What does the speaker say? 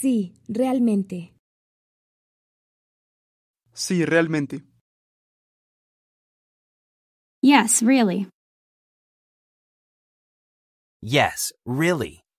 Sí, realmente. Sí, realmente. Yes, really. Yes, really.